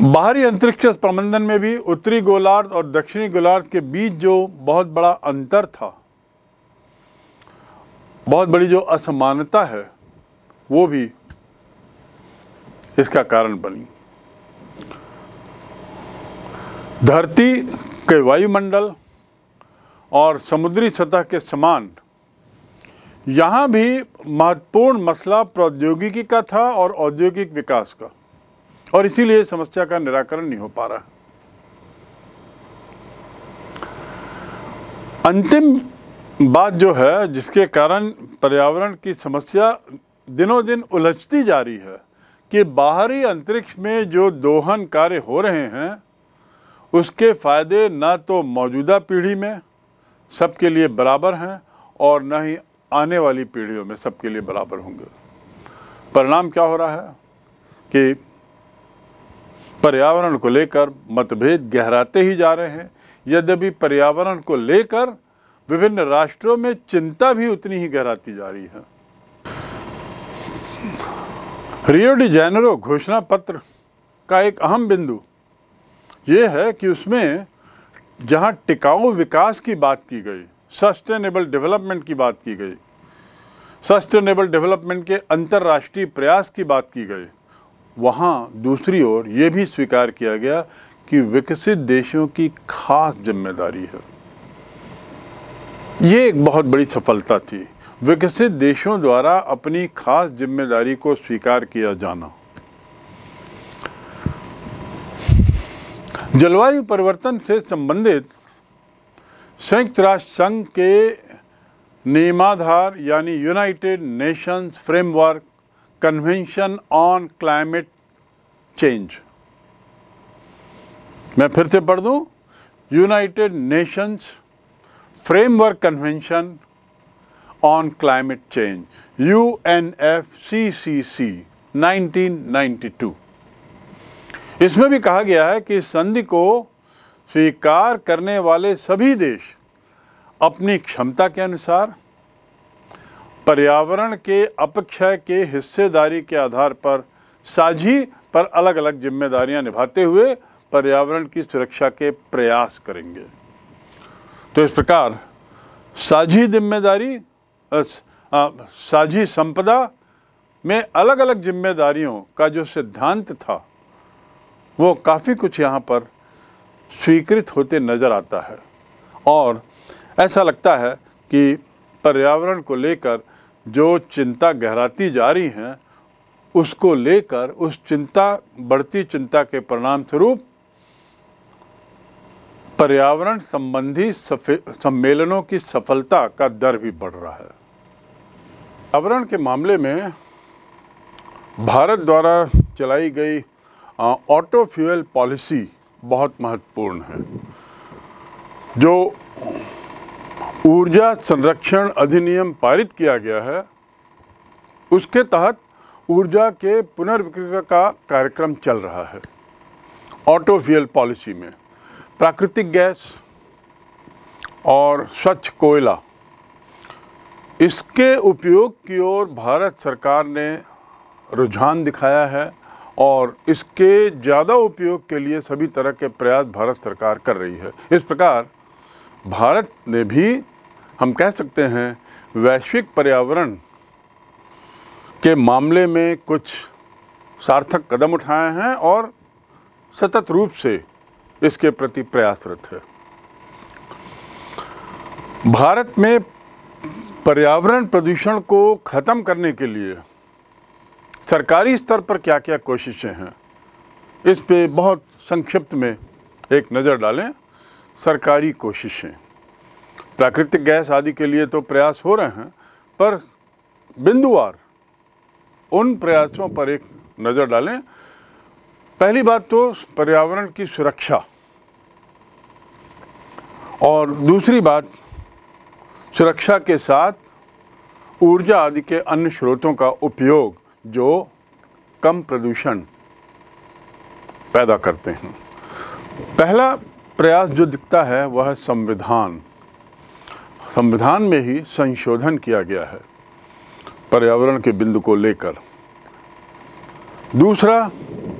बाहरी अंतरिक्ष प्रबंधन में भी उत्तरी गोलार्ध और दक्षिणी गोलार्ध के बीच जो बहुत बड़ा अंतर था बहुत बड़ी जो असमानता है वो भी इसका कारण बनी धरती के वायुमंडल और समुद्री सतह के समान यहाँ भी महत्वपूर्ण मसला प्रौद्योगिकी का था और औद्योगिक विकास का और इसीलिए समस्या का निराकरण नहीं हो पा रहा अंतिम बात जो है जिसके कारण पर्यावरण की समस्या दिनों दिन उलझती जा रही है कि बाहरी अंतरिक्ष में जो दोहन कार्य हो रहे हैं उसके फ़ायदे ना तो मौजूदा पीढ़ी में सबके लिए बराबर हैं और ना ही आने वाली पीढ़ियों में सबके लिए बराबर होंगे परिणाम क्या हो रहा है कि पर्यावरण को लेकर मतभेद गहराते ही जा रहे हैं यद्यपि पर्यावरण को लेकर विभिन्न राष्ट्रों में चिंता भी उतनी ही गहराती जा रही है रियो डी जैनरो घोषणा पत्र का एक अहम बिंदु ये है कि उसमें जहाँ टिकाऊ विकास की बात की गई सस्टेनेबल डेवलपमेंट की बात की गई सस्टेनेबल डेवलपमेंट के अंतर्राष्ट्रीय प्रयास की बात की गई वहाँ दूसरी ओर ये भी स्वीकार किया गया कि विकसित देशों की खास जिम्मेदारी है ये एक बहुत बड़ी सफलता थी विकसित देशों द्वारा अपनी खास जिम्मेदारी को स्वीकार किया जाना जलवायु परिवर्तन से संबंधित संयुक्त राष्ट्र संघ के नियमाधार यानी United Nations Framework convention on climate Change मैं फिर से पढ़ दूं United Nations Framework Convention on Climate Change, UNFCCC 1992. इसमें भी कहा गया है कि संधि को स्वीकार करने वाले सभी देश अपनी क्षमता के अनुसार पर्यावरण के अपक्षय के हिस्सेदारी के आधार पर साझी पर अलग अलग जिम्मेदारियां निभाते हुए पर्यावरण की सुरक्षा के प्रयास करेंगे तो इस प्रकार साझी जिम्मेदारी साझी संपदा में अलग अलग जिम्मेदारियों का जो सिद्धांत था वो काफ़ी कुछ यहाँ पर स्वीकृत होते नज़र आता है और ऐसा लगता है कि पर्यावरण को लेकर जो चिंता गहराती जा रही हैं उसको लेकर उस चिंता बढ़ती चिंता के परिणाम स्वरूप पर्यावरण संबंधी सम्मेलनों की सफलता का दर भी बढ़ रहा है आवरण के मामले में भारत द्वारा चलाई गई ऑटो फ्यूल पॉलिसी बहुत महत्वपूर्ण है जो ऊर्जा संरक्षण अधिनियम पारित किया गया है उसके तहत ऊर्जा के पुनर्विक्रय का कार्यक्रम चल रहा है ऑटो फ्यूल पॉलिसी में प्राकृतिक गैस और स्वच्छ कोयला इसके उपयोग की ओर भारत सरकार ने रुझान दिखाया है और इसके ज़्यादा उपयोग के लिए सभी तरह के प्रयास भारत सरकार कर रही है इस प्रकार भारत ने भी हम कह सकते हैं वैश्विक पर्यावरण के मामले में कुछ सार्थक कदम उठाए हैं और सतत रूप से इसके प्रति प्रयासरत है भारत में पर्यावरण प्रदूषण को ख़त्म करने के लिए सरकारी स्तर पर क्या क्या कोशिशें हैं इस पे बहुत संक्षिप्त में एक नज़र डालें सरकारी कोशिशें प्राकृतिक गैस आदि के लिए तो प्रयास हो रहे हैं पर बिंदुवार उन प्रयासों पर एक नज़र डालें पहली बात तो पर्यावरण की सुरक्षा और दूसरी बात सुरक्षा के साथ ऊर्जा आदि के अन्य स्रोतों का उपयोग जो कम प्रदूषण पैदा करते हैं पहला प्रयास जो दिखता है वह है संविधान संविधान में ही संशोधन किया गया है पर्यावरण के बिंदु को लेकर दूसरा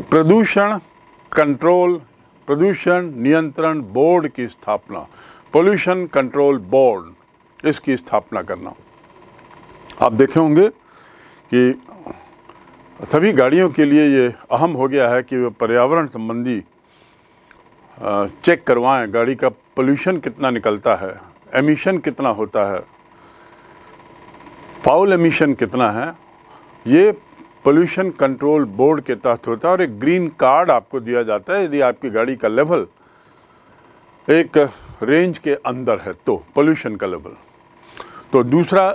प्रदूषण कंट्रोल प्रदूषण नियंत्रण बोर्ड की स्थापना पोल्यूशन कंट्रोल बोर्ड इसकी स्थापना करना आप देखे होंगे कि सभी गाड़ियों के लिए ये अहम हो गया है कि वे पर्यावरण संबंधी चेक करवाएं गाड़ी का पोल्यूशन कितना निकलता है एमिशन कितना होता है फाउल एमिशन कितना है ये पोल्यूशन कंट्रोल बोर्ड के तहत होता है और एक ग्रीन कार्ड आपको दिया जाता है यदि आपकी गाड़ी का लेवल एक रेंज के अंदर है तो पोल्यूशन का लेवल तो दूसरा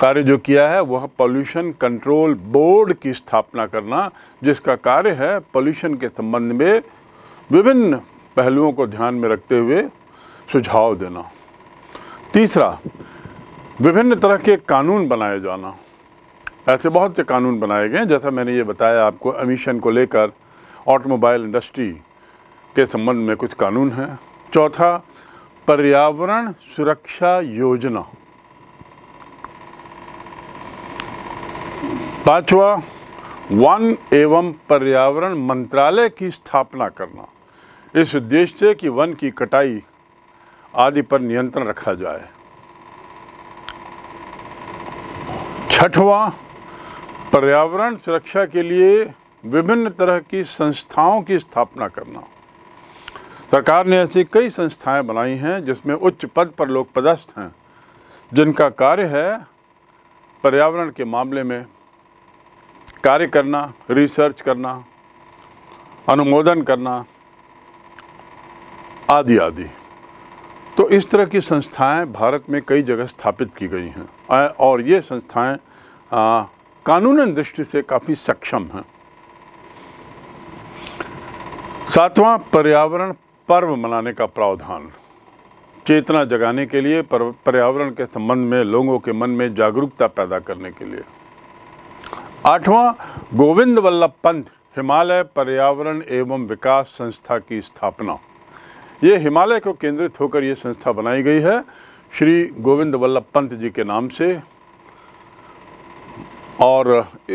कार्य जो किया है वह पॉल्यूशन कंट्रोल बोर्ड की स्थापना करना जिसका कार्य है पॉल्यूशन के संबंध में विभिन्न पहलुओं को ध्यान में रखते हुए सुझाव देना तीसरा विभिन्न तरह के कानून बनाए जाना ऐसे बहुत से कानून बनाए गए जैसा मैंने ये बताया आपको एमिशन को लेकर ऑटोमोबाइल इंडस्ट्री के संबंध में कुछ कानून हैं चौथा पर्यावरण सुरक्षा योजना पांचवा वन एवं पर्यावरण मंत्रालय की स्थापना करना इस उद्देश्य से कि वन की कटाई आदि पर नियंत्रण रखा जाए छठवां पर्यावरण सुरक्षा के लिए विभिन्न तरह की संस्थाओं की स्थापना करना सरकार ने ऐसी कई संस्थाएं बनाई हैं जिसमें उच्च पद पर लोग पदस्थ हैं जिनका कार्य है पर्यावरण के मामले में कार्य करना रिसर्च करना अनुमोदन करना आदि आदि तो इस तरह की संस्थाएं भारत में कई जगह स्थापित की गई हैं और ये संस्थाएं कानूनन दृष्टि से काफ़ी सक्षम हैं सातवां पर्यावरण पर्व मनाने का प्रावधान चेतना जगाने के लिए पर्यावरण के संबंध में लोगों के मन में जागरूकता पैदा करने के लिए आठवां गोविंद वल्लभ पंत हिमालय पर्यावरण एवं विकास संस्था की स्थापना ये हिमालय को केंद्रित होकर ये संस्था बनाई गई है श्री गोविंद वल्लभ पंत जी के नाम से और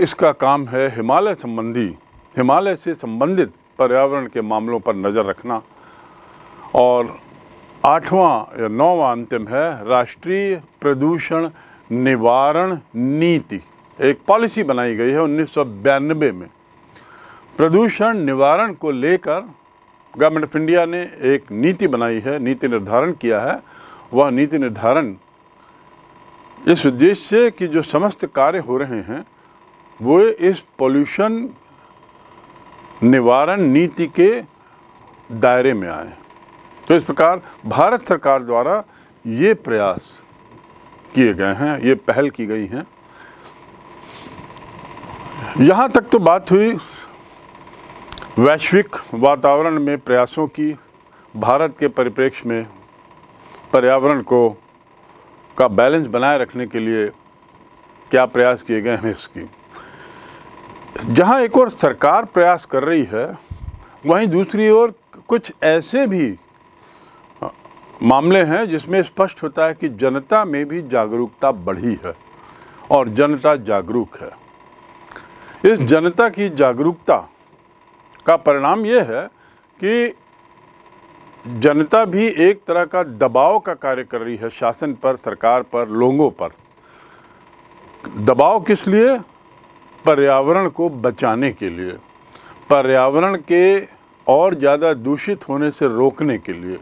इसका काम है हिमालय संबंधी हिमालय से संबंधित पर्यावरण के मामलों पर नज़र रखना और आठवां या नौवां अंतिम है राष्ट्रीय प्रदूषण निवारण नीति एक पॉलिसी बनाई गई है उन्नीस में प्रदूषण निवारण को लेकर गवर्नमेंट ऑफ इंडिया ने एक नीति बनाई है नीति निर्धारण किया है वह नीति निर्धारण इस उद्देश्य से कि जो समस्त कार्य हो रहे हैं वो इस पोल्यूशन निवारण नीति के दायरे में आए तो इस प्रकार भारत सरकार द्वारा ये प्रयास किए गए हैं ये पहल की गई हैं यहाँ तक तो बात हुई वैश्विक वातावरण में प्रयासों की भारत के परिप्रेक्ष्य में पर्यावरण को का बैलेंस बनाए रखने के लिए क्या प्रयास किए गए हैं इसकी जहाँ एक और सरकार प्रयास कर रही है वहीं दूसरी ओर कुछ ऐसे भी मामले हैं जिसमें स्पष्ट होता है कि जनता में भी जागरूकता बढ़ी है और जनता जागरूक है इस जनता की जागरूकता का परिणाम ये है कि जनता भी एक तरह का दबाव का कार्य कर रही है शासन पर सरकार पर लोगों पर दबाव किस लिए पर्यावरण को बचाने के लिए पर्यावरण के और ज़्यादा दूषित होने से रोकने के लिए